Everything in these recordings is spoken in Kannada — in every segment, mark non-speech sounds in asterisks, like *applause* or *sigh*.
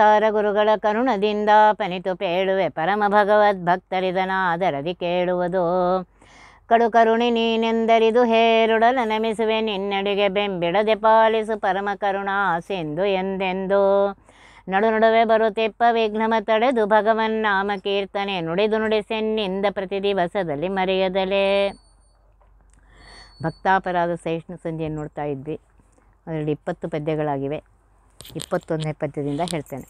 ಸಂಸಾರ ಗುರುಗಳ ಕರುಣದಿಂದ ಪನಿತು ಪೇಳುವೆ ಪರಮ ಭಗವದ್ ಭಕ್ತರಿದನ ಅದರದಿ ಕೇಳುವುದು ಕಡು ಕರುಣಿ ನೀನೆಂದರಿದು ಹೇರುಡಲ ನಮಿಸುವೆ ನಿನ್ನಡಿಗೆ ಬೆಂಬಿಡದೆ ಪಾಲಿಸು ಪರಮ ಕರುಣಾ ಸಿಂಧು ಎಂದೆಂದು ನಡು ನಡುವೆ ಬರುತ್ತಿಪ್ಪ ವಿಘ್ನಮ ತಡೆದು ಭಗವನ್ ನಾಮ ಕೀರ್ತನೆ ನುಡಿದು ನುಡಿಸೆನ್ನಿಂದ ಪ್ರತಿ ದಿವಸದಲ್ಲಿ ಮರೆಯದಲೇ ಭಕ್ತಾಪರಾಧ ಸಹಿಷ್ಣು ಸಂಧಿಯನ್ನು ನೋಡ್ತಾ ಇದ್ವಿ ಅದರಲ್ಲಿ ಇಪ್ಪತ್ತು ಪದ್ಯಗಳಾಗಿವೆ ಇಪ್ಪತ್ತೊಂದನೇ ಪದ್ಯದಿಂದ ಹೇಳ್ತೇನೆ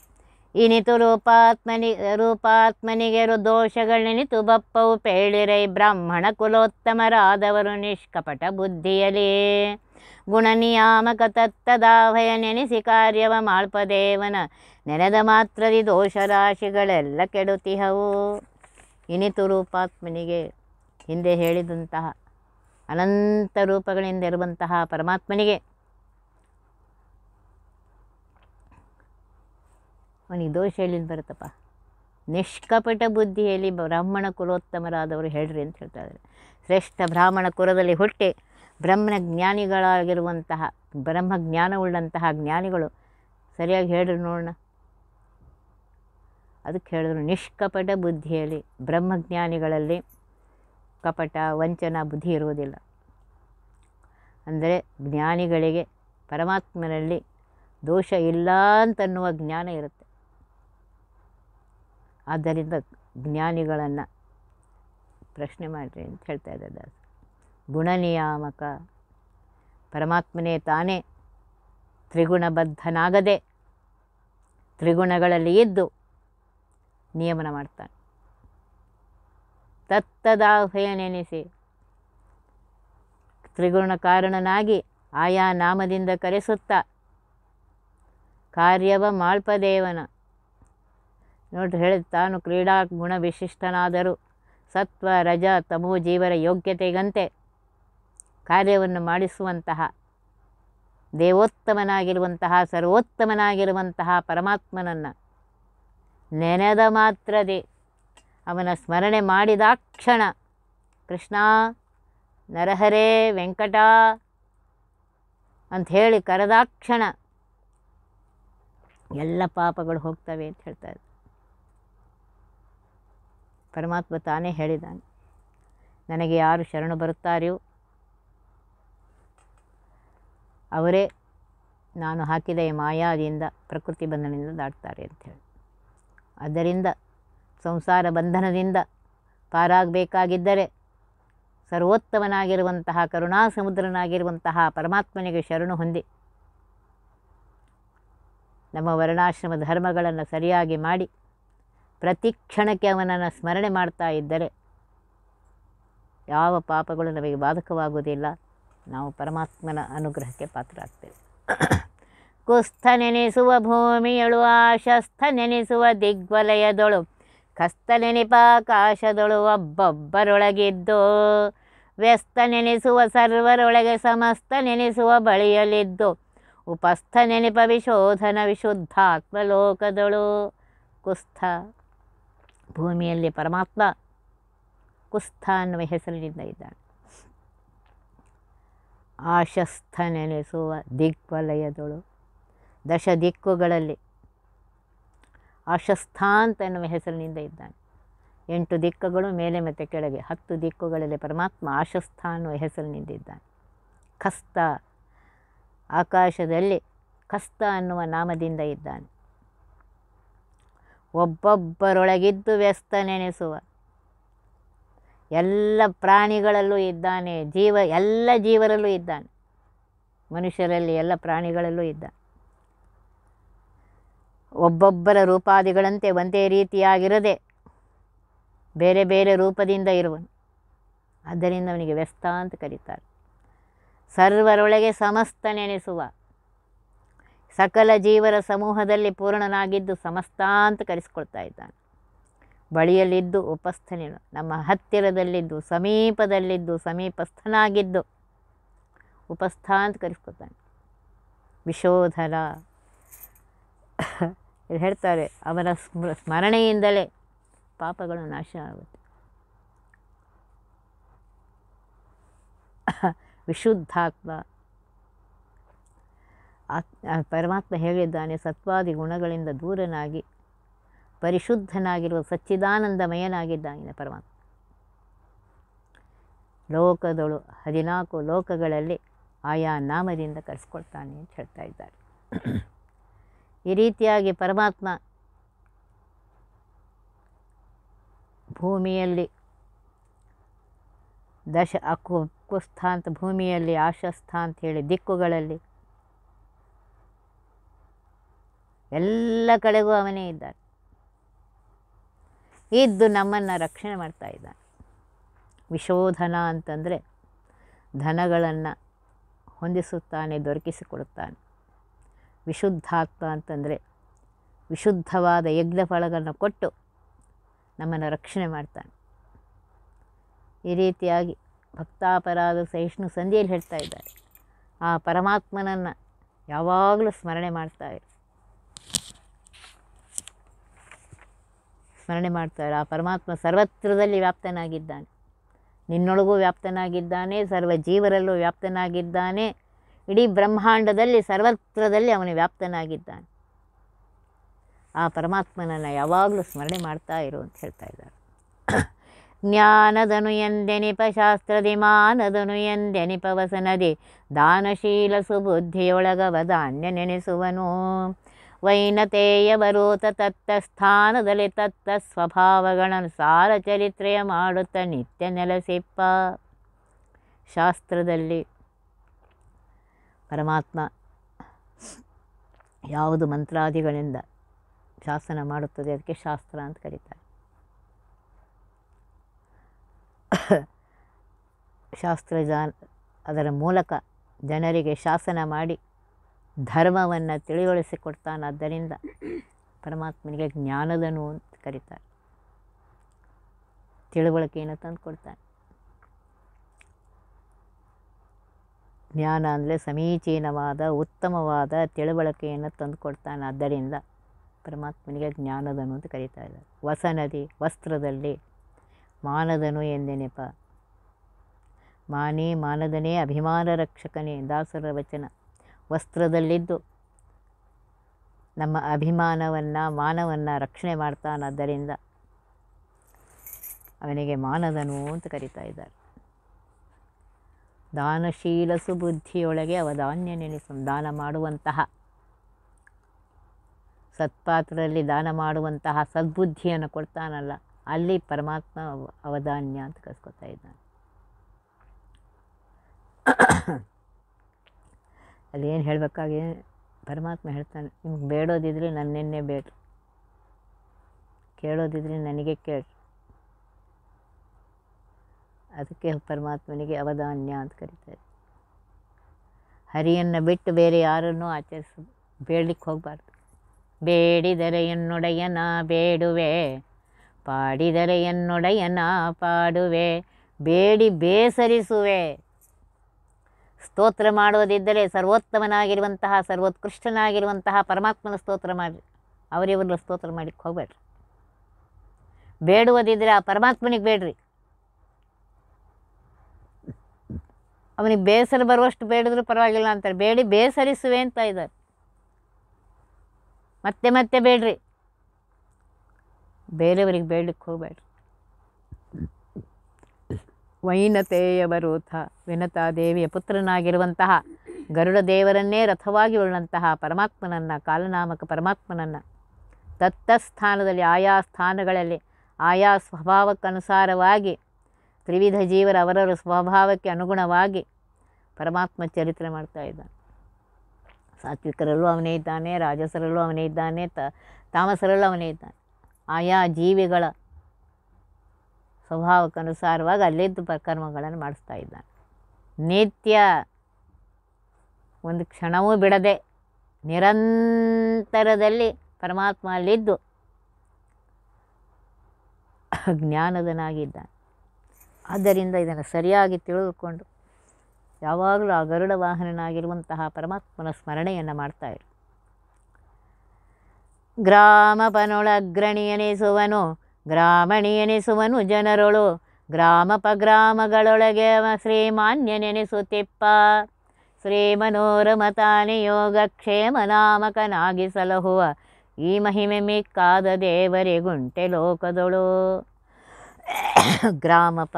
ಇನಿತು ರೂಪಾತ್ಮನಿ ರೂಪಾತ್ಮನಿಗೆರು ದೋಷಗಳೆನಿತು ಬಪ್ಪವು ಪೇಳಿರೈ ಬ್ರಾಹ್ಮಣ ಕುಲೋತ್ತಮರಾದವರು ನಿಷ್ಕಪಟ ಬುದ್ಧಿಯಲೇ ಗುಣನಿಯಾಮಕ ತತ್ತದಾಭಯ ನೆನೆಸಿ ಕಾರ್ಯವ ಮಾಳ್ಪದೇವನ ನೆನೆದ ಮಾತ್ರದಿ ರಾಶಿಗಳೆಲ್ಲ ಕೆಡುತಿಹವು ಇನಿತು ರೂಪಾತ್ಮನಿಗೆ ಹಿಂದೆ ಹೇಳಿದಂತಹ ಅನಂತ ರೂಪಗಳಿಂದ ಇರುವಂತಹ ಪರಮಾತ್ಮನಿಗೆ ಅವನಿಗೆ ದೋಷ ಹೇಳಿದ್ ಬರುತ್ತಪ್ಪ ನಿಷ್ಕಪಟ ಬುದ್ಧಿಯಲ್ಲಿ ಬ್ರಾಹ್ಮಣ ಕುಲೋತ್ತಮರಾದವರು ಹೇಳ್ರಿ ಅಂತ ಹೇಳ್ತಾ ಇದ್ದಾರೆ ಶ್ರೇಷ್ಠ ಬ್ರಾಹ್ಮಣ ಕುಲದಲ್ಲಿ ಹುಟ್ಟಿ ಬ್ರಹ್ಮಜ್ಞಾನಿಗಳಾಗಿರುವಂತಹ ಬ್ರಹ್ಮಜ್ಞಾನವುಳ್ಳಂತಹ ಜ್ಞಾನಿಗಳು ಸರಿಯಾಗಿ ಹೇಳ್ರಿ ನೋಡೋಣ ಅದಕ್ಕೆ ಹೇಳಿದ್ರು ನಿಷ್ಕಪಟ ಬುದ್ಧಿಯಲ್ಲಿ ಬ್ರಹ್ಮಜ್ಞಾನಿಗಳಲ್ಲಿ ಕಪಟ ವಂಚನ ಬುದ್ಧಿ ಇರುವುದಿಲ್ಲ ಅಂದರೆ ಜ್ಞಾನಿಗಳಿಗೆ ಪರಮಾತ್ಮನಲ್ಲಿ ದೋಷ ಇಲ್ಲ ಅಂತನ್ನುವ ಜ್ಞಾನ ಇರುತ್ತೆ ಆದ್ದರಿಂದ ಜ್ಞಾನಿಗಳನ್ನು ಪ್ರಶ್ನೆ ಮಾಡಿರಿ ಅಂತ ಹೇಳ್ತಾ ಇದ್ದ ದಾಸ ಗುಣನಿಯಾಮಕ ಪರಮಾತ್ಮನೇ ತಾನೇ ತ್ರಿಗುಣಬದ್ಧನಾಗದೆ ತ್ರಿಗುಣಗಳಲ್ಲಿ ಇದ್ದು ನಿಯಮನ ಮಾಡ್ತಾನೆ ತತ್ತದಾಹ್ವಯನೆನಿಸಿ ತ್ರಿಗುಣ ಕಾರಣನಾಗಿ ಆಯಾ ನಾಮದಿಂದ ಕರೆಸುತ್ತಾ ಕಾರ್ಯವ ಮಾಳ್ಪದೇವನ ನೋಡ್ರಿ ಹೇಳಿದ ತಾನು ಕ್ರೀಡಾ ಗುಣ ವಿಶಿಷ್ಟನಾದರೂ ಸತ್ವ ರಜ ತಮೋ ಜೀವರ ಯೋಗ್ಯತೆಗಂತೆ ಕಾರ್ಯವನ್ನು ಮಾಡಿಸುವಂತಹ ದೇವೋತ್ತಮನಾಗಿರುವಂತಹ ಸರ್ವೋತ್ತಮನಾಗಿರುವಂತಹ ಪರಮಾತ್ಮನನ್ನು ನೆನೆದ ಮಾತ್ರದೆ ಅವನ ಸ್ಮರಣೆ ಮಾಡಿದಾಕ್ಷಣ ಕೃಷ್ಣ ನರಹರೇ ವೆಂಕಟ ಅಂತ ಹೇಳಿ ಕರೆದಾಕ್ಷಣ ಎಲ್ಲ ಪಾಪಗಳು ಹೋಗ್ತವೆ ಅಂತ ಹೇಳ್ತಾರೆ ಪರಮಾತ್ಮ ತಾನೇ ಹೇಳಿದ್ದಾನೆ ನನಗೆ ಯಾರು ಶರಣು ಬರುತ್ತಾರೆಯೋ ಅವರೇ ನಾನು ಹಾಕಿದ ಈ ಮಾಯಾದಿಂದ ಪ್ರಕೃತಿ ಬಂಧನದಿಂದ ದಾಟ್ತಾರೆ ಹೇಳಿ ಆದ್ದರಿಂದ ಸಂಸಾರ ಬಂಧನದಿಂದ ಪಾರಾಗಬೇಕಾಗಿದ್ದರೆ ಸರ್ವೋತ್ತಮನಾಗಿರುವಂತಹ ಕರುಣಾ ಸಮುದ್ರನಾಗಿರುವಂತಹ ಪರಮಾತ್ಮನಿಗೆ ಶರಣು ಹೊಂದಿ ನಮ್ಮ ವರ್ಣಾಶ್ರಮ ಧರ್ಮಗಳನ್ನು ಸರಿಯಾಗಿ ಮಾಡಿ ಪ್ರತಿ ಕ್ಷಣಕ್ಕೆ ಅವನನ್ನು ಸ್ಮರಣೆ ಮಾಡ್ತಾ ಇದ್ದರೆ ಯಾವ ಪಾಪಗಳು ನಮಗೆ ಬಾಧಕವಾಗುವುದಿಲ್ಲ ನಾವು ಪರಮಾತ್ಮನ ಅನುಗ್ರಹಕ್ಕೆ ಪಾತ್ರರಾಗ್ತೇವೆ ಕುಸ್ಥ ನೆನೆಸುವ ಭೂಮಿಯಳು ಆಶಸ್ಥ ನೆನೆಸುವ ದಿಗ್ವಲಯದೊಳು ಕಸ್ತ ನೆನಪಾಕಾಶದೊಳು ಒಬ್ಬೊಬ್ಬರೊಳಗಿದ್ದು ವ್ಯಸ್ತ ನೆನೆಸುವ ಸರ್ವರೊಳಗೆ ಸಮಸ್ತ ನೆನೆಸುವ ಬಳಿಯಲಿದ್ದು ಉಪಸ್ಥ ನೆನಪ ವಿಶೋಧನ ವಿಶುದ್ಧಾತ್ಮಲೋಕದೊಳು ಕುಸ್ಥ ಭೂಮಿಯಲ್ಲಿ ಪರಮಾತ್ಮ ಕುಸ್ತ ಅನ್ನುವ ಹೆಸರಿನಿಂದ ಇದ್ದಾನೆ ಆಶಸ್ಥ ನೆಲೆಸುವ ದಿಗ್ವಲಯದಳು ದಶ ದಿಕ್ಕುಗಳಲ್ಲಿ ಆಶಸ್ಥಾಂತ ಎನ್ನುವ ಹೆಸರಿನಿಂದ ಇದ್ದಾನೆ ಎಂಟು ದಿಕ್ಕುಗಳು ಮೇಲೆ ಮತ್ತು ಕೆಳಗೆ ಹತ್ತು ದಿಕ್ಕುಗಳಲ್ಲಿ ಪರಮಾತ್ಮ ಆಶಸ್ಥ ಅನ್ನುವ ಹೆಸರಿನಿಂದ ಇದ್ದಾನೆ ಖಸ್ತ ಆಕಾಶದಲ್ಲಿ ಖಸ್ತ ಅನ್ನುವ ನಾಮದಿಂದ ಇದ್ದಾನೆ ಒಬ್ಬೊಬ್ಬರೊಳಗಿದ್ದು ವ್ಯಸ್ತ ನೆನೆಸುವ ಎಲ್ಲ ಪ್ರಾಣಿಗಳಲ್ಲೂ ಇದ್ದಾನೆ ಜೀವ ಎಲ್ಲ ಜೀವರಲ್ಲೂ ಇದ್ದಾನೆ ಮನುಷ್ಯರಲ್ಲಿ ಎಲ್ಲ ಪ್ರಾಣಿಗಳಲ್ಲೂ ಇದ್ದ ಒಬ್ಬೊಬ್ಬರ ರೂಪಾದಿಗಳಂತೆ ಒಂದೇ ರೀತಿಯಾಗಿರದೆ ಬೇರೆ ಬೇರೆ ರೂಪದಿಂದ ಇರುವನು ಅದರಿಂದ ಅವನಿಗೆ ವ್ಯಸ್ತ ಅಂತ ಕರೀತಾರೆ ಸರ್ವರೊಳಗೆ ಸಮಸ್ತ ನೆನೆಸುವ ಸಕಲ ಜೀವರ ಸಮೂಹದಲ್ಲಿ ಪೂರ್ಣನಾಗಿದ್ದು ಸಮಸ್ತ ಅಂತ ಕರೆಸ್ಕೊಳ್ತಾ ಇದ್ದಾನೆ ಬಳಿಯಲ್ಲಿದ್ದು ಉಪಸ್ಥನೇನು ನಮ್ಮ ಹತ್ತಿರದಲ್ಲಿದ್ದು ಸಮೀಪದಲ್ಲಿದ್ದು ಸಮೀಪಸ್ಥನಾಗಿದ್ದು ಉಪಸ್ಥ ಅಂತ ಕರೆಸ್ಕೊತಾನೆ ವಿಶೋಧರ ಹೇಳ್ತಾರೆ ಅವರ ಸ್ಮೃ ಸ್ಮರಣೆಯಿಂದಲೇ ಪಾಪಗಳು ನಾಶ ಆಗುತ್ತೆ ವಿಶುದ್ಧಾತ್ಮ ಪರಮಾತ್ಮ ಹೇಳಿದ್ದಾನೆ ಸತ್ವಾದಿ ಗುಣಗಳಿಂದ ದೂರನಾಗಿ ಪರಿಶುದ್ಧನಾಗಿರುವ ಸಚ್ಚಿದಾನಂದಮಯನಾಗಿದ್ದಾನೆ ಪರಮಾತ್ಮ ಲೋಕದಳು ಹದಿನಾಲ್ಕು ಲೋಕಗಳಲ್ಲಿ ಆಯಾ ನಾಮದಿಂದ ಕರೆಸ್ಕೊಳ್ತಾನೆ ಅಂತ ಹೇಳ್ತಾ ಇದ್ದಾರೆ ಈ ರೀತಿಯಾಗಿ ಪರಮಾತ್ಮ ಭೂಮಿಯಲ್ಲಿ ದಶ ಅಕು ಕುಸ್ಥ ಅಂತ ಭೂಮಿಯಲ್ಲಿ ಆಶಸ್ಥ ಹೇಳಿ ದಿಕ್ಕುಗಳಲ್ಲಿ ಎಲ್ಲ ಕಡೆಗೂ ಅವನೇ ಇದ್ದಾನೆ ಇದ್ದು ನಮ್ಮನ್ನು ರಕ್ಷಣೆ ಮಾಡ್ತಾ ಇದ್ದಾನೆ ವಿಶೋಧನ ಅಂತಂದರೆ ಧನಗಳನ್ನು ಹೊಂದಿಸುತ್ತಾನೆ ದೊರಕಿಸಿಕೊಡುತ್ತಾನೆ ವಿಶುದ್ಧಾತ್ಮ ಅಂತಂದರೆ ವಿಶುದ್ಧವಾದ ಯಜ್ಞ ಫಲಗಳನ್ನು ಕೊಟ್ಟು ನಮ್ಮನ್ನು ರಕ್ಷಣೆ ಮಾಡ್ತಾನೆ ಈ ರೀತಿಯಾಗಿ ಭಕ್ತಾಪರಾಧ ಸಹಿಷ್ಣು ಸಂಧಿಯಲ್ಲಿ ಹೇಳ್ತಾ ಇದ್ದಾರೆ ಆ ಪರಮಾತ್ಮನನ್ನು ಯಾವಾಗಲೂ ಸ್ಮರಣೆ ಮಾಡ್ತಾರೆ ಸ್ಮರಣೆ ಮಾಡ್ತಾರೆ ಆ ಪರಮಾತ್ಮ ಸರ್ವತ್ರದಲ್ಲಿ ವ್ಯಾಪ್ತನಾಗಿದ್ದಾನೆ ನಿನ್ನೊಳಗೂ ವ್ಯಾಪ್ತನಾಗಿದ್ದಾನೆ ಸರ್ವ ಜೀವರಲ್ಲೂ ವ್ಯಾಪ್ತನಾಗಿದ್ದಾನೆ ಇಡೀ ಬ್ರಹ್ಮಾಂಡದಲ್ಲಿ ಸರ್ವತ್ರದಲ್ಲಿ ಅವನು ವ್ಯಾಪ್ತನಾಗಿದ್ದಾನೆ ಆ ಪರಮಾತ್ಮನನ್ನು ಯಾವಾಗಲೂ ಸ್ಮರಣೆ ಮಾಡ್ತಾ ಇರು ಅಂತ ಹೇಳ್ತಾ ಇದ್ದಾರೆ ಜ್ಞಾನದನು ಎಂದೆನಿಪ ಶಾಸ್ತ್ರದಿ ಮಾನದನು ಎಂದೆನಿಪ ವಸನದಿ ದಾನಶೀಲ ಸುಬುದ್ಧಿಯೊಳಗವ ಧಾನ್ಯ ನೆನೆಸುವನು ವೈನತೇಯವರು ತತ್ತ ಸ್ಥಾನದಲ್ಲಿ ತತ್ತ ಸ್ವಭಾವಗಳನುಸಾರ ಚರಿತ್ರೆಯ ಮಾಡುತ್ತ ನಿತ್ಯ ನೆಲೆಸಿಪ್ಪ ಶಾಸ್ತ್ರದಲ್ಲಿ ಪರಮಾತ್ಮ ಯಾವುದು ಮಂತ್ರಾದಿಗಳಿಂದ ಶಾಸನ ಮಾಡುತ್ತದೆ ಅದಕ್ಕೆ ಶಾಸ್ತ್ರ ಅಂತ ಕರೀತಾರೆ ಶಾಸ್ತ್ರ ಜಾನ್ ಅದರ ಮೂಲಕ ಜನರಿಗೆ ಶಾಸನ ಮಾಡಿ ಧರ್ಮವನ್ನು ತಿಳಿಗೊಳಿಸಿಕೊಡ್ತಾನಾದ್ದರಿಂದ ಪರಮಾತ್ಮನಿಗೆ ಜ್ಞಾನದನು ಅಂತ ಕರೀತಾರೆ ತಿಳುವಳಿಕೆಯನ್ನು ತಂದು ಕೊಡ್ತಾನೆ ಜ್ಞಾನ ಅಂದರೆ ಸಮೀಚೀನವಾದ ಉತ್ತಮವಾದ ತಿಳುವಳಿಕೆಯನ್ನು ತಂದು ಕೊಡ್ತಾನೆ ಆದ್ದರಿಂದ ಪರಮಾತ್ಮನಿಗೆ ಜ್ಞಾನದನು ಅಂತ ಕರೀತಾ ಇದ್ದಾರೆ ವಸನದಿ ವಸ್ತ್ರದಲ್ಲಿ ಮಾನದನು ಎಂದೆನೆಪ ಮಾನೇ ಮಾನದನೇ ಅಭಿಮಾನ ರಕ್ಷಕನೇ ದಾಸರ ವಚನ ವಸ್ತ್ರದಲ್ಲಿದ್ದು ನಮ್ಮ ಅಭಿಮಾನವನ್ನು ಮಾನವನ್ನು ರಕ್ಷಣೆ ಮಾಡ್ತಾನಾದ್ದರಿಂದ ಅವನಿಗೆ ಮಾನದನು ಅಂತ ಕರಿತಾ ಇದ್ದಾರೆ ದಾನಶೀಲ ಸುಬುದ್ಧಿಯೊಳಗೆ ಅವಧಾನ್ಯ ನೆನೆಸು ದಾನ ಮಾಡುವಂತಹ ಸತ್ಪಾತ್ರದಲ್ಲಿ ದಾನ ಮಾಡುವಂತಹ ಸದ್ಬುದ್ಧಿಯನ್ನು ಕೊಡ್ತಾನಲ್ಲ ಅಲ್ಲಿ ಪರಮಾತ್ಮ ಅವಧಾನ್ಯ ಅಂತ ಕಸ್ಕೊತಾ ಇದ್ದಾನೆ ಅಲ್ಲಿ ಏನು ಹೇಳಬೇಕಾಗಿ ಪರಮಾತ್ಮ ಹೇಳ್ತಾನೆ ನಿಮ್ಗೆ ಬೇಡೋದಿದ್ರೆ ನನ್ನೆನ್ನೇ ಬೇಡ್ರಿ ಕೇಳೋದಿದ್ರೆ ನನಗೆ ಕೇಳ್ರಿ ಅದಕ್ಕೆ ಪರಮಾತ್ಮನಿಗೆ ಅವಧಾನ್ಯ ಅಂತ ಕರೀತಾರೆ ಹರಿಯನ್ನು ಬಿಟ್ಟು ಬೇರೆ ಯಾರನ್ನೂ ಆಚರಿಸ ಬೇಡಲಿಕ್ಕೆ ಹೋಗಬಾರ್ದು ಬೇಡಿದರೆ ಎನ್ನೊಡೆಯನ ಬೇಡುವೆ ಪಾಡಿದರೆ ಎನ್ನೊಡೆಯನ ಪಾಡುವೆ ಬೇಡಿ ಬೇಸರಿಸುವೆ ಸ್ತೋತ್ರ ಮಾಡುವುದಿದ್ದರೆ ಸರ್ವೋತ್ತಮನಾಗಿರುವಂತಹ ಸರ್ವೋತ್ಕೃಷ್ಟನಾಗಿರುವಂತಹ ಪರಮಾತ್ಮನ ಸ್ತೋತ್ರ ಮಾಡಿ ಅವರಿವರನ್ನ ಸ್ತೋತ್ರ ಮಾಡಲಿಕ್ಕೆ ಹೋಗ್ಬೇಡ್ರಿ ಬೇಡುವುದಿದ್ದರೆ ಆ ಪರಮಾತ್ಮನಿಗೆ ಬೇಡ್ರಿ ಅವನಿಗೆ ಬೇಸರ ಬರುವಷ್ಟು ಬೇಡಿದ್ರೂ ಪರವಾಗಿಲ್ಲ ಅಂತಾರೆ ಬೇಡಿ ಬೇಸರಿಸುವೆ ಅಂತ ಇದ್ದಾರೆ ಮತ್ತೆ ಮತ್ತೆ ಬೇಡ್ರಿ ಬೇರೆಯವರಿಗೆ ಬೇಡಲಿಕ್ಕೆ ಹೋಗ್ಬೇಡ್ರಿ ವೈನತೆಯವರೂಥ ವಿನತಾ ದೇವಿಯ ಪುತ್ರನಾಗಿರುವಂತಹ ಗರುಡ ದೇವರನ್ನೇ ರಥವಾಗಿ ಉಳ್ಳಂತಹ ಪರಮಾತ್ಮನನ್ನು ಕಾಲನಾಮಕ ಪರಮಾತ್ಮನನ್ನು ತತ್ತ ಸ್ಥಾನದಲ್ಲಿ ಆಯಾ ಸ್ಥಾನಗಳಲ್ಲಿ ಆಯಾ ಸ್ವಭಾವಕ್ಕನುಸಾರವಾಗಿ ತ್ರಿವಿಧ ಜೀವರ ಅವರವರ ಸ್ವಭಾವಕ್ಕೆ ಅನುಗುಣವಾಗಿ ಪರಮಾತ್ಮ ಚರಿತ್ರೆ ಮಾಡ್ತಾ ಇದ್ದಾನೆ ಸಾತ್ವಿಕರಲ್ಲೂ ಅವನೇ ಇದ್ದಾನೆ ರಾಜಸರಲ್ಲೂ ಅವನೇ ಇದ್ದಾನೆ ತ ತಾಮಸರಲ್ಲೂ ಅವನೇ ಇದ್ದಾನೆ ಆಯಾ ಜೀವಿಗಳ ಸ್ವಭಾವಕ್ಕನುಸಾರವಾಗಿ ಅಲ್ಲಿದ್ದು ಬ ಕರ್ಮಗಳನ್ನು ಮಾಡಿಸ್ತಾ ಇದ್ದಾನೆ ನಿತ್ಯ ಒಂದು ಕ್ಷಣವೂ ಬಿಡದೆ ನಿರಂತರದಲ್ಲಿ ಪರಮಾತ್ಮ ಅಲ್ಲಿದ್ದು ಜ್ಞಾನದನಾಗಿದ್ದಾನೆ ಆದ್ದರಿಂದ ಇದನ್ನು ಸರಿಯಾಗಿ ತಿಳಿದುಕೊಂಡು ಯಾವಾಗಲೂ ಆ ಗರುಡ ವಾಹನನಾಗಿರುವಂತಹ ಪರಮಾತ್ಮನ ಸ್ಮರಣೆಯನ್ನು ಮಾಡ್ತಾಯಿರು ಗ್ರಾಮ ಪನೊಳಗ್ರಣಿಯನಿಸುವನು ಎನಿಸುವನು ಜನರೊಳು ಗ್ರಾಮಪಗ್ರಾಮಗಳೊಳಗೆ ಶ್ರೀಮಾನ್ಯನೆನಿಸುತ್ತಿಪ್ಪ ಶ್ರೀ ಶ್ರೀ ಯೋಗ ಕ್ಷೇಮ ಸಲಹುವ ಈ ಮಹಿಮೆ ಮಿಕ್ಕಾದ ಗುಂಟೆ ಲೋಕದೊಳು ಗ್ರಾಮಪ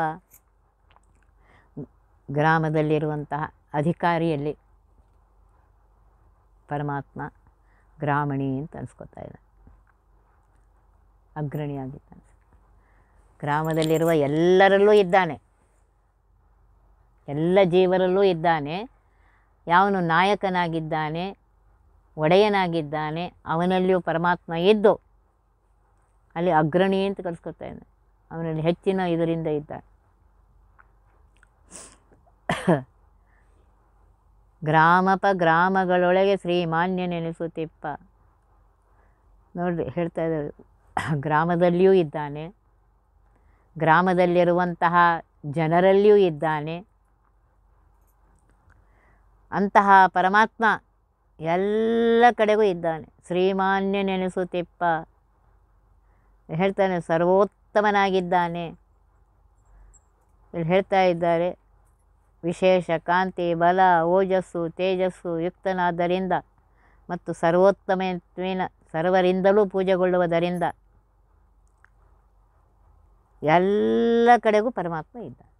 ಗ್ರಾಮದಲ್ಲಿರುವಂತಹ ಅಧಿಕಾರಿಯಲ್ಲಿ ಪರಮಾತ್ಮ ಗ್ರಾಮಣಿ ಅಂತ ಅನ್ಸ್ಕೊತಾ ಇದ್ದಾನೆ ಅಗ್ರಣಿಯಾಗಿದ್ದಾನೆ ಗ್ರಾಮದಲ್ಲಿರುವ ಎಲ್ಲರಲ್ಲೂ ಇದ್ದಾನೆ ಎಲ್ಲ ಜೀವರಲ್ಲೂ ಇದ್ದಾನೆ ಯಾವನು ನಾಯಕನಾಗಿದ್ದಾನೆ ಒಡೆಯನಾಗಿದ್ದಾನೆ ಅವನಲ್ಲಿಯೂ ಪರಮಾತ್ಮ ಇದ್ದು ಅಲ್ಲಿ ಅಗ್ರಣಿ ಅಂತ ಇದ್ದಾನೆ ಅವನಲ್ಲಿ ಹೆಚ್ಚಿನ ಇದರಿಂದ ಇದ್ದಾನೆ ಗ್ರಾಮಪ ಗ್ರಾಮಗಳೊಳಗೆ ನೆನೆಸುತ್ತಿಪ್ಪ ನೋಡ್ರಿ ಹೇಳ್ತಾ ಇದ್ದಾರೆ ಗ್ರಾಮದಲ್ಲಿಯೂ ಇದ್ದಾನೆ ಗ್ರಾಮದಲ್ಲಿರುವಂತಹ ಜನರಲ್ಲಿಯೂ ಇದ್ದಾನೆ ಅಂತಹ ಪರಮಾತ್ಮ ಎಲ್ಲ ಕಡೆಗೂ ಇದ್ದಾನೆ ಶ್ರೀಮಾನ್ಯ ನೆನೆಸುತ್ತಿಪ್ಪ ಹೇಳ್ತಾನೆ ಸರ್ವೋತ್ತಮನಾಗಿದ್ದಾನೆ ಇಲ್ಲಿ ಹೇಳ್ತಾ ಇದ್ದಾರೆ ವಿಶೇಷ ಕಾಂತಿ ಬಲ ಓಜಸ್ಸು ತೇಜಸ್ಸು ಯುಕ್ತನಾದ್ದರಿಂದ ಮತ್ತು ಸರ್ವೋತ್ತಮಿನ ಸರ್ವರಿಂದಲೂ ಪೂಜೆಗೊಳ್ಳುವುದರಿಂದ ಎಲ್ಲ ಕಡೆಗೂ ಪರಮಾತ್ಮ ಇದ್ದಾನೆ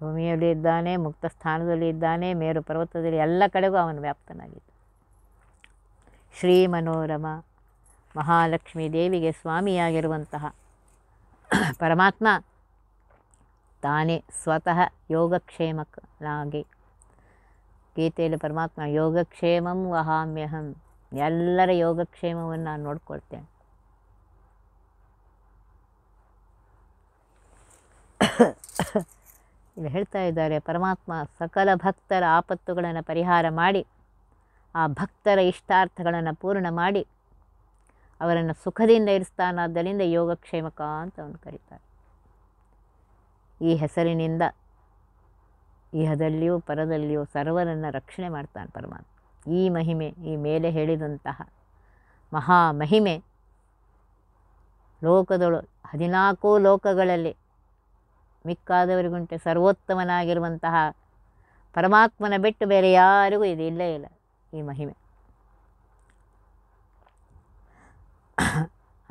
ಭೂಮಿಯಲ್ಲಿ ಇದ್ದಾನೆ ಮುಕ್ತ ಸ್ಥಾನದಲ್ಲಿ ಇದ್ದಾನೆ ಮೇರು ಪರ್ವತದಲ್ಲಿ ಎಲ್ಲ ಕಡೆಗೂ ಅವನು ವ್ಯಾಪ್ತನಾಗಿದ್ದ ಶ್ರೀ ಮನೋರಮ ಮಹಾಲಕ್ಷ್ಮೀ ದೇವಿಗೆ ಸ್ವಾಮಿಯಾಗಿರುವಂತಹ ಪರಮಾತ್ಮ ತಾನೇ ಸ್ವತಃ ಯೋಗಕ್ಷೇಮಕ್ಕಾಗಿ ಗೀತೆಯಲ್ಲಿ ಪರಮಾತ್ಮ ಯೋಗಕ್ಷೇಮಂ ವಹಾಮ್ಯಹಂ ಎಲ್ಲರ ಯೋಗಕ್ಷೇಮವನ್ನು ನಾನು ನೋಡ್ಕೊಳ್ತೇನೆ ಇಲ್ಲಿ ಹೇಳ್ತಾ ಇದ್ದಾರೆ ಪರಮಾತ್ಮ ಸಕಲ ಭಕ್ತರ ಆಪತ್ತುಗಳನ್ನು ಪರಿಹಾರ ಮಾಡಿ ಆ ಭಕ್ತರ ಇಷ್ಟಾರ್ಥಗಳನ್ನು ಪೂರ್ಣ ಮಾಡಿ ಅವರನ್ನು ಸುಖದಿಂದ ಇರಿಸ್ತಾನಾದ್ದರಿಂದ ಯೋಗಕ್ಷೇಮಕ ಅಂತ ಅವನು ಕರೀತಾರೆ ಈ ಹೆಸರಿನಿಂದ ಇಹದಲ್ಲಿಯೂ ಪರದಲ್ಲಿಯೂ ಸರ್ವರನ್ನು ರಕ್ಷಣೆ ಮಾಡ್ತಾನೆ ಪರಮಾತ್ಮ ಈ ಮಹಿಮೆ ಈ ಮೇಲೆ ಹೇಳಿದಂತಹ ಮಹಾ ಮಹಿಮೆ ಲೋಕದೊಳು ಹದಿನಾಲ್ಕು ಲೋಕಗಳಲ್ಲಿ ಮಿಕ್ಕಾದವರಿಗುಂಟೆ ಸರ್ವೋತ್ತಮನಾಗಿರುವಂತಹ ಪರಮಾತ್ಮನ ಬಿಟ್ಟು ಬೇರೆ ಯಾರಿಗೂ ಇದು ಇಲ್ಲೇ ಇಲ್ಲ ಈ ಮಹಿಮೆ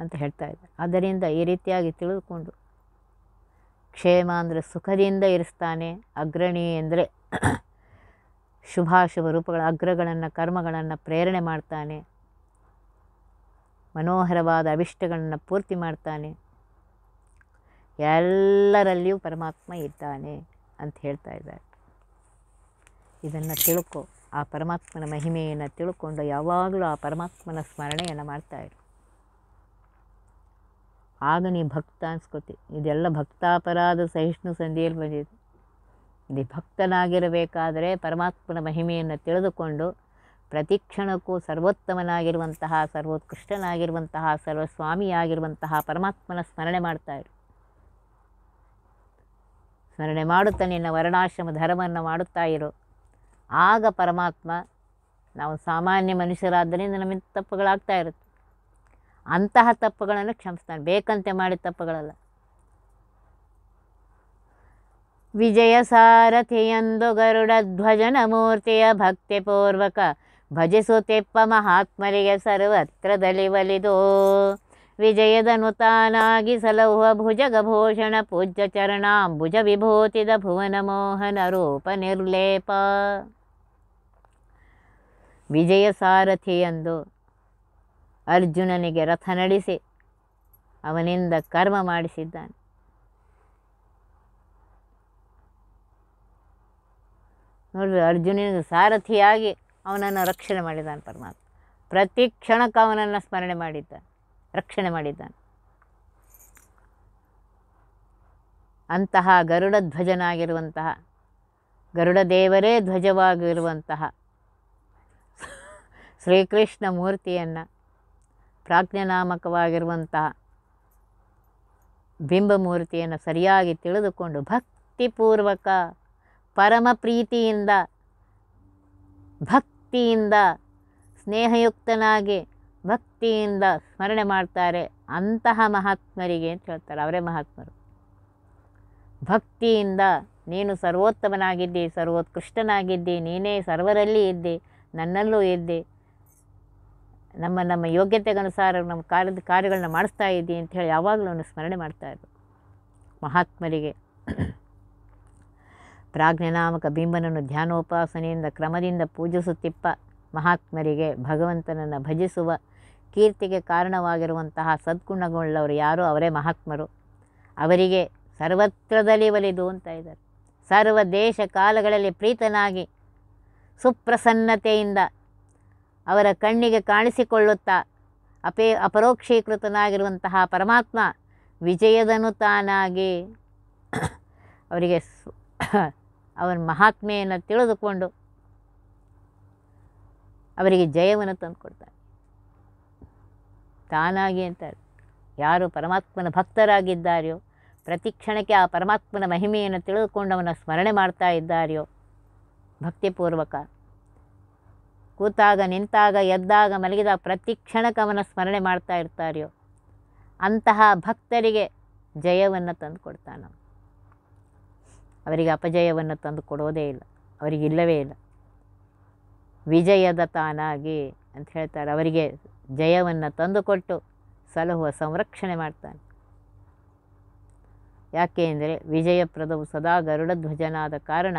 ಅಂತ ಹೇಳ್ತಾ ಇದ್ದಾರೆ ಆದ್ದರಿಂದ ಈ ರೀತಿಯಾಗಿ ತಿಳಿದುಕೊಂಡು ಕ್ಷೇಮ ಅಂದರೆ ಸುಖದಿಂದ ಇರಿಸ್ತಾನೆ ಅಗ್ರಣಿ ಅಂದರೆ ಶುಭಾಶುಭ ರೂಪಗಳ ಅಗ್ರಗಳನ್ನು ಕರ್ಮಗಳನ್ನು ಪ್ರೇರಣೆ ಮಾಡ್ತಾನೆ ಮನೋಹರವಾದ ಅಭಿಷ್ಟಗಳನ್ನು ಪೂರ್ತಿ ಮಾಡ್ತಾನೆ ಎಲ್ಲರಲ್ಲಿಯೂ ಪರಮಾತ್ಮ ಇದ್ದಾನೆ ಅಂತ ಹೇಳ್ತಾ ಇದ್ದಾರೆ ಇದನ್ನು ತಿಳ್ಕೊ ಆ ಪರಮಾತ್ಮನ ಮಹಿಮೆಯನ್ನು ತಿಳ್ಕೊಂಡು ಯಾವಾಗಲೂ ಆ ಪರಮಾತ್ಮನ ಸ್ಮರಣೆಯನ್ನು ಮಾಡ್ತಾಯಿರು ಆಗ ನೀ ಭಕ್ತ ಅನ್ಸ್ಕೊತಿ ಇದೆಲ್ಲ ಭಕ್ತಾಪರಾಧ ಸಹಿಷ್ಣು ಸಂಧಿಯಲ್ಲಿ ಬಂದಿದೆ ನೀ ಭಕ್ತನಾಗಿರಬೇಕಾದರೆ ಪರಮಾತ್ಮನ ಮಹಿಮೆಯನ್ನು ತಿಳಿದುಕೊಂಡು ಪ್ರತಿಕ್ಷಣಕ್ಕೂ ಸರ್ವೋತ್ತಮನಾಗಿರುವಂತಹ ಸರ್ವೋತ್ಕೃಷ್ಟನಾಗಿರುವಂತಹ ಸರ್ವಸ್ವಾಮಿಯಾಗಿರುವಂತಹ ಪರಮಾತ್ಮನ ಸ್ಮರಣೆ ಮಾಡ್ತಾಯಿರು ಸ್ಮರಣೆ ಮಾಡುತ್ತಾ ನಿನ್ನ ವರ್ಣಾಶ್ರಮ ಧರ್ಮವನ್ನು ಮಾಡುತ್ತಾ ಇರು ಆಗ ಪರಮಾತ್ಮ ನಾವು ಸಾಮಾನ್ಯ ಮನುಷ್ಯರಾದ್ದರಿಂದ ನಮಗೆ ತಪ್ಪುಗಳಾಗ್ತಾ ಇರುತ್ತೆ ಅಂತಹ ತಪ್ಪುಗಳನ್ನು ಕ್ಷಮಿಸ್ತಾನೆ ಬೇಕಂತೆ ಮಾಡಿದ ತಪ್ಪುಗಳಲ್ಲ ವಿಜಯ ಸಾರಥಿಯಂದು ಗರುಡ ಧ್ವಜನ ಮೂರ್ತಿಯ ಭಕ್ತಿಪೂರ್ವಕ ಭಜಿಸುತ್ತಿಪ್ಪ ಮಹಾತ್ಮರಿಗೆ ಸರ್ವತ್ರದಲ್ಲಿ ದಲಿವಲಿದೋ ವಿಜಯದನುತಾನಾಗಿ ಭುಜ ಭುಜಗಭೂಷಣ ಪೂಜ್ಯ ಚರಣಾಂಬುಜ ವಿಭೂತಿದ ಭುವನ ಮೋಹನ ರೂಪ ನಿರ್ಲೇಪ ವಿಜಯ ಸಾರಥಿಯಂದು ಅರ್ಜುನನಿಗೆ ರಥ ನಡೆಸಿ ಅವನಿಂದ ಕರ್ಮ ಮಾಡಿಸಿದ್ದಾನೆ ನೋಡ್ರಿ ಅರ್ಜುನನಿಗೆ ಸಾರಥಿಯಾಗಿ ಅವನನ್ನು ರಕ್ಷಣೆ ಮಾಡಿದ್ದಾನೆ ಪರಮಾತ್ಮ ಪ್ರತಿ ಕ್ಷಣಕ್ಕೆ ಅವನನ್ನು ಸ್ಮರಣೆ ಮಾಡಿದ್ದಾನೆ ರಕ್ಷಣೆ ಮಾಡಿದ್ದಾನೆ ಅಂತಹ ಗರುಡ ಧ್ವಜನಾಗಿರುವಂತಹ ಗರುಡ ದೇವರೇ ಧ್ವಜವಾಗಿರುವಂತಹ ಶ್ರೀಕೃಷ್ಣ ಮೂರ್ತಿಯನ್ನು ಬಿಂಬ ಬಿಂಬಮೂರ್ತಿಯನ್ನು ಸರಿಯಾಗಿ ತಿಳಿದುಕೊಂಡು ಭಕ್ತಿಪೂರ್ವಕ ಪರಮ ಪ್ರೀತಿಯಿಂದ ಭಕ್ತಿಯಿಂದ ಸ್ನೇಹಯುಕ್ತನಾಗಿ ಭಕ್ತಿಯಿಂದ ಸ್ಮರಣೆ ಮಾಡ್ತಾರೆ ಅಂತಹ ಮಹಾತ್ಮರಿಗೆ ಅಂತ ಹೇಳ್ತಾರೆ ಅವರೇ ಮಹಾತ್ಮರು ಭಕ್ತಿಯಿಂದ ನೀನು ಸರ್ವೋತ್ತಮನಾಗಿದ್ದಿ ಸರ್ವೋತ್ಕೃಷ್ಟನಾಗಿದ್ದಿ ನೀನೇ ಸರ್ವರಲ್ಲಿ ಇದ್ದಿ ನನ್ನಲ್ಲೂ ಇದ್ದಿ ನಮ್ಮ ನಮ್ಮ ಯೋಗ್ಯತೆಗನುಸಾರ ನಮ್ಮ ಕಾರ್ಯದ ಕಾರ್ಯಗಳನ್ನ ಮಾಡಿಸ್ತಾ ಇದ್ದಿ ಅಂತ ಹೇಳಿ ಯಾವಾಗಲೂ ಸ್ಮರಣೆ ಮಾಡ್ತಾಯಿದ್ರು ಮಹಾತ್ಮರಿಗೆ ಪ್ರಾಜ್ಞನಾಮಕ ಬಿಂಬನನ್ನು ಧ್ಯಾನೋಪಾಸನೆಯಿಂದ ಕ್ರಮದಿಂದ ಪೂಜಿಸುತ್ತಿಪ್ಪ ಮಹಾತ್ಮರಿಗೆ ಭಗವಂತನನ್ನು ಭಜಿಸುವ ಕೀರ್ತಿಗೆ ಕಾರಣವಾಗಿರುವಂತಹ ಸದ್ಗುಣಗಳವರು ಯಾರು ಅವರೇ ಮಹಾತ್ಮರು ಅವರಿಗೆ ಸರ್ವತ್ರದಲ್ಲಿ ಒಲಿದು ಅಂತ ಇದ್ದಾರೆ ಸರ್ವ ದೇಶ ಕಾಲಗಳಲ್ಲಿ ಪ್ರೀತನಾಗಿ ಸುಪ್ರಸನ್ನತೆಯಿಂದ ಅವರ ಕಣ್ಣಿಗೆ ಕಾಣಿಸಿಕೊಳ್ಳುತ್ತಾ ಅಪೇ ಅಪರೋಕ್ಷೀಕೃತನಾಗಿರುವಂತಹ ಪರಮಾತ್ಮ ವಿಜಯದನು ತಾನಾಗಿ ಅವರಿಗೆ ಅವನ ಮಹಾತ್ಮೆಯನ್ನು ತಿಳಿದುಕೊಂಡು ಅವರಿಗೆ ಜಯವನ್ನು ತಂದುಕೊಡ್ತಾರೆ ತಾನಾಗಿ ಅಂತಾರೆ ಯಾರು ಪರಮಾತ್ಮನ ಭಕ್ತರಾಗಿದ್ದಾರೆಯೋ ಕ್ಷಣಕ್ಕೆ ಆ ಪರಮಾತ್ಮನ ಮಹಿಮೆಯನ್ನು ತಿಳಿದುಕೊಂಡವನ ಸ್ಮರಣೆ ಮಾಡ್ತಾ ಇದ್ದಾರೆಯೋ ಭಕ್ತಿಪೂರ್ವಕ ಕೂತಾಗ ನಿಂತಾಗ ಎದ್ದಾಗ ಮಲಗಿದ ಪ್ರತಿ ಕ್ಷಣಕ್ಕೆ ಅವನ ಸ್ಮರಣೆ ಮಾಡ್ತಾ ಇರ್ತಾರೆಯೋ ಅಂತಹ ಭಕ್ತರಿಗೆ ಜಯವನ್ನು ತಂದು ಅವರಿಗೆ ಅಪಜಯವನ್ನು ತಂದು ಕೊಡೋದೇ ಇಲ್ಲ ಅವರಿಗಿಲ್ಲವೇ ಇಲ್ಲ ವಿಜಯದ ತಾನಾಗಿ ಅಂತ ಹೇಳ್ತಾರೆ ಅವರಿಗೆ ಜಯವನ್ನು ತಂದುಕೊಟ್ಟು ಸಲಹುವ ಸಂರಕ್ಷಣೆ ಮಾಡ್ತಾನೆ ಯಾಕೆ ಅಂದರೆ ವಿಜಯಪ್ರದವು ಸದಾ ಗರುಡಧ್ವಜನಾದ ಕಾರಣ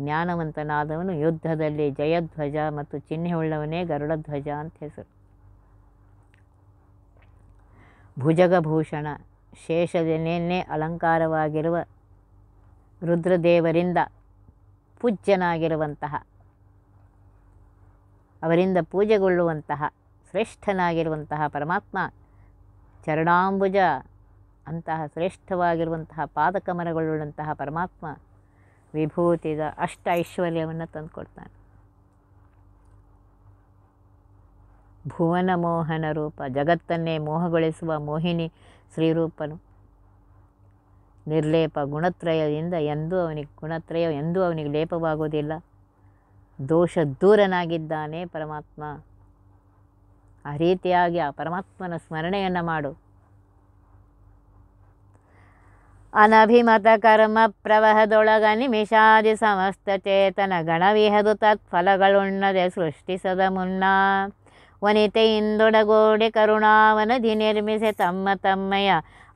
ಜ್ಞಾನವಂತನಾದವನು ಯುದ್ಧದಲ್ಲಿ ಜಯಧ್ವಜ ಮತ್ತು ಉಳ್ಳವನೇ ಗರುಡಧ್ವಜ ಅಂತ ಹೆಸರು ಭುಜಗಭೂಷಣ ಶೇಷದನೇನೇ ಅಲಂಕಾರವಾಗಿರುವ ರುದ್ರದೇವರಿಂದ ಪೂಜ್ಯನಾಗಿರುವಂತಹ ಅವರಿಂದ ಪೂಜೆಗೊಳ್ಳುವಂತಹ ಶ್ರೇಷ್ಠನಾಗಿರುವಂತಹ ಪರಮಾತ್ಮ ಚರಣಾಂಬುಜ ಅಂತಹ ಶ್ರೇಷ್ಠವಾಗಿರುವಂತಹ ಪಾದಕಮರಗಳುಳ್ಳಂತಹ ಪರಮಾತ್ಮ ವಿಭೂತಿದ ಅಷ್ಟ ಐಶ್ವರ್ಯವನ್ನು ತಂದುಕೊಡ್ತಾನೆ ಭುವನ ಮೋಹನ ರೂಪ ಜಗತ್ತನ್ನೇ ಮೋಹಗೊಳಿಸುವ ಮೋಹಿನಿ ಶ್ರೀರೂಪನು ನಿರ್ಲೇಪ ಗುಣತ್ರಯದಿಂದ ಎಂದೂ ಅವನಿಗೆ ಗುಣತ್ರಯ ಎಂದೂ ಅವನಿಗೆ ಲೇಪವಾಗುವುದಿಲ್ಲ ದೋಷ ದೂರನಾಗಿದ್ದಾನೆ ಪರಮಾತ್ಮ ಆ ರೀತಿಯಾಗಿ ಆ ಪರಮಾತ್ಮನ ಸ್ಮರಣೆಯನ್ನು ಮಾಡು ಅನಭಿಮತ ಕರ್ಮ ಪ್ರವಹದೊಳಗ ನಿಮಿಷಾದಿ ಸಮಸ್ತ ಚೇತನ ಗಣವಿಹದು ತತ್ಫಲಗಳುಣ್ಣದೆ ಸೃಷ್ಟಿಸದ ಮುನ್ನ ವನಿತೆಯಿಂದೊಡಗೋಡೆ ಕರುಣಾವನಧಿ ನಿರ್ಮಿಸಿ ತಮ್ಮ ತಮ್ಮಯ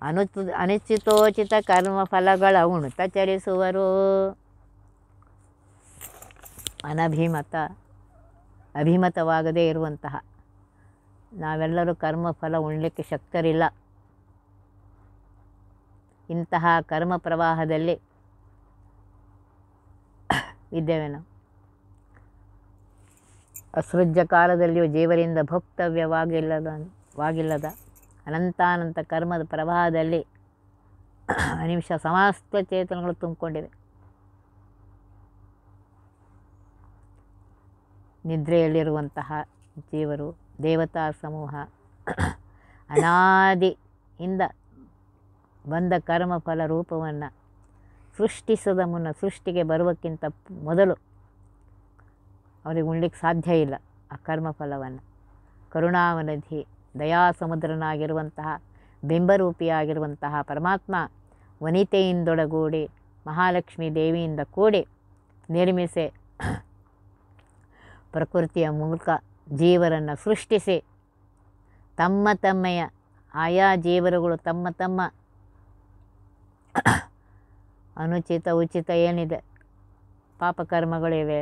ಅನು ಅನಿಶ್ಚಿತೋಚಿತ ಕರ್ಮ ಫಲಗಳ ಉಣುತ ಚರಿಸುವರು ಅನಭಿಮತ ಅಭಿಮತವಾಗದೇ ಇರುವಂತಹ ನಾವೆಲ್ಲರೂ ಕರ್ಮ ಫಲ ಉಣ್ಲಿಕ್ಕೆ ಶಕ್ತರಿಲ್ಲ ಇಂತಹ ಕರ್ಮ ಪ್ರವಾಹದಲ್ಲಿ ಇದ್ದೇವೆ ನಾವು ಅಸೃಜ್ಯ ಕಾಲದಲ್ಲಿಯೂ ಜೀವರಿಂದ ಭೋಕ್ತವ್ಯವಾಗಿಲ್ಲದ ವಾಗಿಲ್ಲದ ಅನಂತಾನಂತ ಕರ್ಮದ ಪ್ರವಾಹದಲ್ಲಿ ನಿಮಿಷ ಸಮಸ್ತ ಚೇತನಗಳು ತುಂಬಿಕೊಂಡಿವೆ ನಿದ್ರೆಯಲ್ಲಿರುವಂತಹ ಜೀವರು ದೇವತಾ ಸಮೂಹ ಅನಾದಿಯಿಂದ ಬಂದ ಕರ್ಮಫಲ ರೂಪವನ್ನು ಸೃಷ್ಟಿಸದ ಮುನ್ನ ಸೃಷ್ಟಿಗೆ ಬರುವಕ್ಕಿಂತ ಮೊದಲು ಅವರಿಗೆ ಉಣ್ಲಿಕ್ಕೆ ಸಾಧ್ಯ ಇಲ್ಲ ಆ ಕರ್ಮಫಲವನ್ನು ಕರುಣಾವನಧಿ ದಯಾಸಮುದ್ರನಾಗಿರುವಂತಹ ಬಿಂಬರೂಪಿಯಾಗಿರುವಂತಹ ಪರಮಾತ್ಮ ವನಿತೆಯಿಂದೊಡಗೂಡಿ ಮಹಾಲಕ್ಷ್ಮಿ ದೇವಿಯಿಂದ ಕೂಡಿ ನಿರ್ಮಿಸಿ ಪ್ರಕೃತಿಯ ಮೂಲಕ ಜೀವರನ್ನು ಸೃಷ್ಟಿಸಿ ತಮ್ಮ ತಮ್ಮೆಯ ಆಯಾ ಜೀವರುಗಳು ತಮ್ಮ ತಮ್ಮ ಅನುಚಿತ ಉಚಿತ ಏನಿದೆ ಪಾಪಕರ್ಮಗಳಿವೆ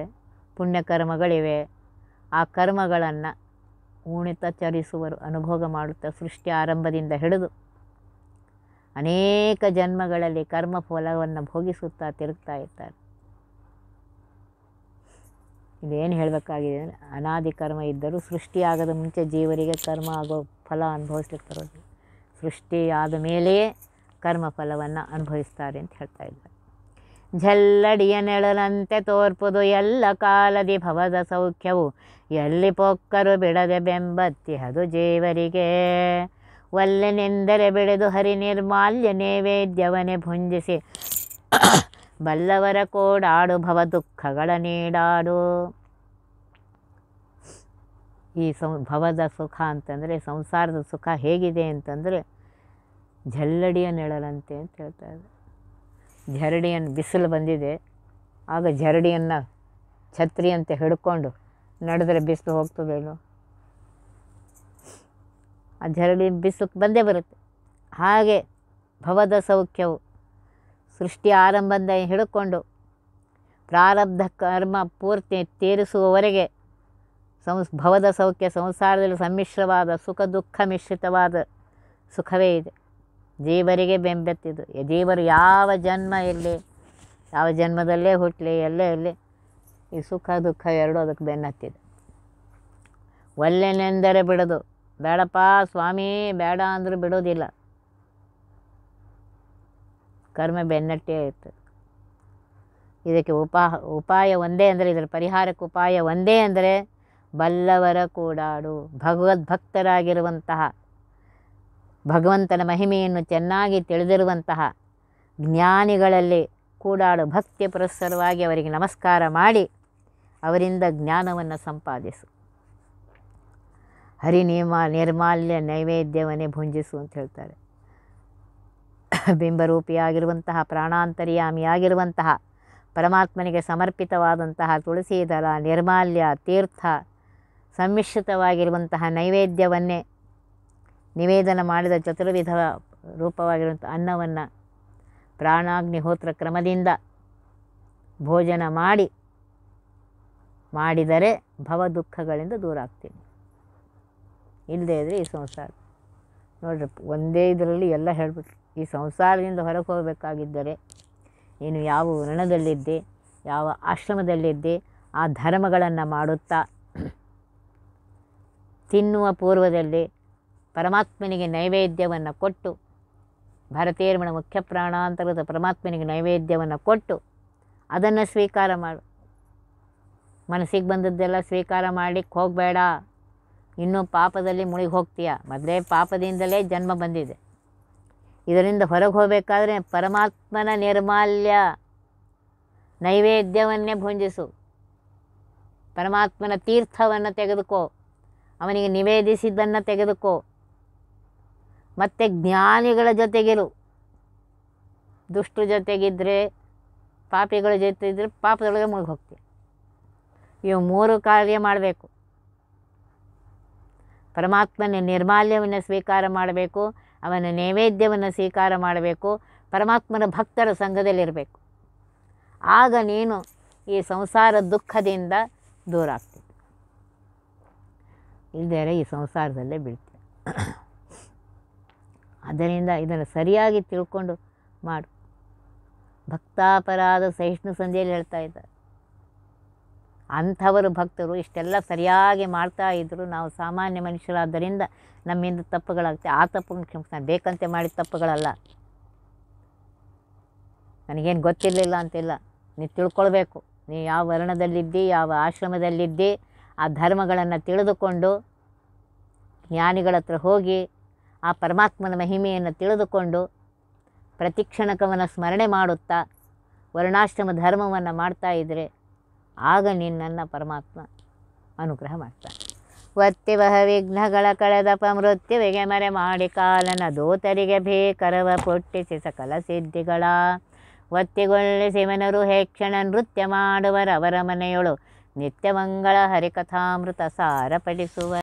ಪುಣ್ಯಕರ್ಮಗಳಿವೆ ಆ ಕರ್ಮಗಳನ್ನು ಉಣಿತ ಚರಿಸುವರು ಅನುಭೋಗ ಮಾಡುತ್ತಾ ಸೃಷ್ಟಿ ಆರಂಭದಿಂದ ಹಿಡಿದು ಅನೇಕ ಜನ್ಮಗಳಲ್ಲಿ ಕರ್ಮ ಫಲವನ್ನು ಭೋಗಿಸುತ್ತಾ ತಿರುಗ್ತಾ ಇರ್ತಾರೆ ಏನು ಹೇಳಬೇಕಾಗಿದೆ ಅಂದರೆ ಅನಾದಿ ಕರ್ಮ ಇದ್ದರೂ ಸೃಷ್ಟಿಯಾಗದ ಮುಂಚೆ ಜೀವರಿಗೆ ಕರ್ಮ ಆಗೋ ಫಲ ಅನುಭವಿಸ್ಲಿಕ್ಕೆ ಸೃಷ್ಟಿಯಾದ ಮೇಲೆಯೇ ಕರ್ಮ ಫಲವನ್ನು ಅನುಭವಿಸ್ತಾರೆ ಅಂತ ಹೇಳ್ತಾ ಇದ್ದಾರೆ ಝಲ್ಲಡಿಯ ನೆಳಲಂತೆ ತೋರ್ಪುದು ಎಲ್ಲ ಕಾಲದಿ ಭವದ ಸೌಖ್ಯವು ಎಲ್ಲಿ ಪೊಕ್ಕರು ಬಿಡದೆ ಬೆಂಬತ್ತಿ ಅದು ಜೀವರಿಗೆ ಒಲ್ಲೆನೆಂದರೆ ಬೆಳೆದು ಹರಿ ನಿರ್ಮಾಲ್ಯ ನೈವೇದ್ಯವನೇ ಭುಂಜಿಸಿ ಬಲ್ಲವರ ಕೋಡಾಡು ಭವ ದುಃಖಗಳ ನೀಡಾಡು ಈ ಸಂ ಭವದ ಸುಖ ಅಂತಂದರೆ ಸಂಸಾರದ ಸುಖ ಹೇಗಿದೆ ಅಂತಂದರೆ ಜಲ್ಲಡಿಯ ನೆಳಲಂತೆ ಅಂತ ಹೇಳ್ತಾರೆ ಜರಡಿಯನ್ನು ಬಿಸಿಲು ಬಂದಿದೆ ಆಗ ಛತ್ರಿ ಅಂತ ಹಿಡ್ಕೊಂಡು ನಡೆದ್ರೆ ಬಿಸಿಲು ಹೋಗ್ತದೇನು ಆ ಝರಡಿ ಬಿಸಿಲು ಬಂದೇ ಬರುತ್ತೆ ಹಾಗೆ ಭವದ ಸೌಖ್ಯವು ಸೃಷ್ಟಿ ಆರಂಭದ ಹಿಡ್ಕೊಂಡು ಪ್ರಾರಬ್ಧ ಕರ್ಮ ಪೂರ್ತಿ ತೀರಿಸುವವರೆಗೆ ಸಂಸ್ ಭವದ ಸೌಖ್ಯ ಸಂಸಾರದಲ್ಲಿ ಸಮ್ಮಿಶ್ರವಾದ ಸುಖ ದುಃಖ ಮಿಶ್ರಿತವಾದ ಸುಖವೇ ಇದೆ ಜೀವರಿಗೆ ಬೆಂಬೆತ್ತಿದ್ದು ಜೀವರು ಯಾವ ಜನ್ಮ ಇರಲಿ ಯಾವ ಜನ್ಮದಲ್ಲೇ ಹುಟ್ಟಲಿ ಎಲ್ಲೇ ಇರಲಿ ಈ ಸುಖ ದುಃಖ ಎರಡೂ ಅದಕ್ಕೆ ಬೆನ್ನತ್ತಿದೆ ಒಲ್ಲೆನೆಂದರೆ ಬಿಡೋದು ಬೇಡಪ್ಪ ಸ್ವಾಮಿ ಬೇಡ ಅಂದರೂ ಬಿಡೋದಿಲ್ಲ ಕರ್ಮ ಬೆನ್ನಟ್ಟೇ ಇರ್ತದೆ ಇದಕ್ಕೆ ಉಪಾ ಉಪಾಯ ಒಂದೇ ಅಂದರೆ ಇದರ ಪರಿಹಾರಕ್ಕೆ ಉಪಾಯ ಒಂದೇ ಅಂದರೆ ಬಲ್ಲವರ ಕೂಡಾಡು ಭಗವದ್ಭಕ್ತರಾಗಿರುವಂತಹ ಭಗವಂತನ ಮಹಿಮೆಯನ್ನು ಚೆನ್ನಾಗಿ ತಿಳಿದಿರುವಂತಹ ಜ್ಞಾನಿಗಳಲ್ಲಿ ಕೂಡಾಡು ಭಕ್ತಿ ಪುರಸ್ಸರವಾಗಿ ಅವರಿಗೆ ನಮಸ್ಕಾರ ಮಾಡಿ ಅವರಿಂದ ಜ್ಞಾನವನ್ನು ಸಂಪಾದಿಸು ಹರಿನೇಮ ನಿರ್ಮಾಲ್ಯ ನೈವೇದ್ಯವನ್ನೇ ಭುಂಜಿಸು ಅಂತ ಹೇಳ್ತಾರೆ *laughs* ಬಿಂಬರೂಪಿಯಾಗಿರುವಂತಹ ಪ್ರಾಣಾಂತರ್ಯಾಮಿಯಾಗಿರುವಂತಹ ಪರಮಾತ್ಮನಿಗೆ ಸಮರ್ಪಿತವಾದಂತಹ ತುಳಸಿ ದಳ ನಿರ್ಮಾಲ್ಯ ತೀರ್ಥ ಸಮ್ಮಿಶ್ರಿತವಾಗಿರುವಂತಹ ನೈವೇದ್ಯವನ್ನೇ ನಿವೇದನ ಮಾಡಿದ ಚತುರ್ವಿಧ ರೂಪವಾಗಿರುವಂಥ ಅನ್ನವನ್ನು ಪ್ರಾಣಾಗ್ನಿಹೋತ್ರ ಕ್ರಮದಿಂದ ಭೋಜನ ಮಾಡಿ ಮಾಡಿದರೆ ಭವದುಃಖಗಳಿಂದ ದೂರ ಆಗ್ತೀನಿ ಇಲ್ಲದೇ ಇದ್ದರೆ ಈ ಸಂಸಾರ ನೋಡ್ರಿ ಒಂದೇ ಇದರಲ್ಲಿ ಎಲ್ಲ ಹೇಳ್ಬಿಟ್ರು ಈ ಸಂಸಾರದಿಂದ ಹೊರಗೆ ಹೋಗಬೇಕಾಗಿದ್ದರೆ ನೀನು ಯಾವ ವರ್ಣದಲ್ಲಿದ್ದೆ ಯಾವ ಆಶ್ರಮದಲ್ಲಿದ್ದೆ ಆ ಧರ್ಮಗಳನ್ನು ಮಾಡುತ್ತಾ ತಿನ್ನುವ ಪೂರ್ವದಲ್ಲಿ ಪರಮಾತ್ಮನಿಗೆ ನೈವೇದ್ಯವನ್ನು ಕೊಟ್ಟು ಭಾರತೀಯರ್ಮಣ ಮುಖ್ಯ ಪ್ರಾಣಾಂತರ್ಗತ ಪರಮಾತ್ಮನಿಗೆ ನೈವೇದ್ಯವನ್ನು ಕೊಟ್ಟು ಅದನ್ನು ಸ್ವೀಕಾರ ಮಾಡು ಮನಸ್ಸಿಗೆ ಬಂದದ್ದೆಲ್ಲ ಸ್ವೀಕಾರ ಮಾಡಲಿಕ್ಕೆ ಹೋಗಬೇಡ ಇನ್ನೂ ಪಾಪದಲ್ಲಿ ಮುಳುಗಿ ಹೋಗ್ತೀಯ ಮೊದಲೇ ಪಾಪದಿಂದಲೇ ಜನ್ಮ ಬಂದಿದೆ ಇದರಿಂದ ಹೊರಗೆ ಹೋಗಬೇಕಾದ್ರೆ ಪರಮಾತ್ಮನ ನಿರ್ಮಾಲ್ಯ ನೈವೇದ್ಯವನ್ನೇ ಭುಂಜಿಸು ಪರಮಾತ್ಮನ ತೀರ್ಥವನ್ನು ತೆಗೆದುಕೋ ಅವನಿಗೆ ನಿವೇದಿಸಿದ್ದನ್ನು ತೆಗೆದುಕೋ ಮತ್ತು ಜ್ಞಾನಿಗಳ ಜೊತೆಗಿರು ದುಷ್ಟ್ರ ಜೊತೆಗಿದ್ದರೆ ಪಾಪಿಗಳ ಜೊತೆ ಇದ್ದರೆ ಪಾಪದೊಳಗೆ ಮುಳುಗೋಗ್ತೀವಿ ಹೋಗ್ತೀವಿ ಇವು ಮೂರು ಕಾರ್ಯ ಮಾಡಬೇಕು ಪರಮಾತ್ಮನ ನಿರ್ಮಾಲ್ಯವನ್ನು ಸ್ವೀಕಾರ ಮಾಡಬೇಕು ಅವನ ನೈವೇದ್ಯವನ್ನು ಸ್ವೀಕಾರ ಮಾಡಬೇಕು ಪರಮಾತ್ಮನ ಭಕ್ತರ ಸಂಘದಲ್ಲಿರಬೇಕು ಆಗ ನೀನು ಈ ಸಂಸಾರ ದುಃಖದಿಂದ ದೂರ ಆಗ್ತೀವಿ ಇಲ್ಲದೇ ಈ ಸಂಸಾರದಲ್ಲೇ ಬೀಳ್ತೀವಿ ಅದರಿಂದ ಇದನ್ನು ಸರಿಯಾಗಿ ತಿಳ್ಕೊಂಡು ಮಾಡು ಭಕ್ತಾಪರಾಧ ಸಹಿಷ್ಣು ಸಂಧಿಯಲ್ಲಿ ಹೇಳ್ತಾ ಇದ್ದಾರೆ ಅಂಥವರು ಭಕ್ತರು ಇಷ್ಟೆಲ್ಲ ಸರಿಯಾಗಿ ಮಾಡ್ತಾ ಇದ್ದರು ನಾವು ಸಾಮಾನ್ಯ ಮನುಷ್ಯರಾದ್ದರಿಂದ ನಮ್ಮಿಂದ ತಪ್ಪುಗಳಾಗುತ್ತೆ ಆ ತಪ್ಪು ಕ್ಷಮಿಸ್ತಾನೆ ಬೇಕಂತೆ ಮಾಡಿದ ತಪ್ಪುಗಳಲ್ಲ ನನಗೇನು ಗೊತ್ತಿರಲಿಲ್ಲ ಅಂತಿಲ್ಲ ನೀ ತಿಳ್ಕೊಳ್ಬೇಕು ನೀವು ಯಾವ ವರ್ಣದಲ್ಲಿದ್ದಿ ಯಾವ ಆಶ್ರಮದಲ್ಲಿದ್ದಿ ಆ ಧರ್ಮಗಳನ್ನು ತಿಳಿದುಕೊಂಡು ಜ್ಞಾನಿಗಳ ಹತ್ರ ಹೋಗಿ ಆ ಪರಮಾತ್ಮನ ಮಹಿಮೆಯನ್ನು ತಿಳಿದುಕೊಂಡು ಪ್ರತಿಕ್ಷಣಕವನ್ನು ಸ್ಮರಣೆ ಮಾಡುತ್ತಾ ವರ್ಣಾಶ್ರಮ ಧರ್ಮವನ್ನು ಮಾಡ್ತಾ ಇದ್ದರೆ ಆಗ ನಿನ್ನನ್ನು ಪರಮಾತ್ಮ ಅನುಗ್ರಹ ಮಾಡ್ತಾನೆ ಒತ್ತಿವಹ ವಿಘ್ನಗಳ ಕಳೆದಪ ಮೃತ್ಯುವಿಗೆ ಮರೆ ಮಾಡಿ ಕಾಲನ ದೋತರಿಗೆ ಭೀಕರವ ಪೊಟ್ಟಿಸಿ ಸಕಲ ಸಿದ್ಧಿಗಳ ಶಿವನರು ಹೇಕ್ಷಣ ನೃತ್ಯ ಮಾಡುವರವರ ಮನೆಯೊಳು ನಿತ್ಯಮಂಗಳ ಹರಿಕಥಾಮೃತ ಪಡಿಸುವ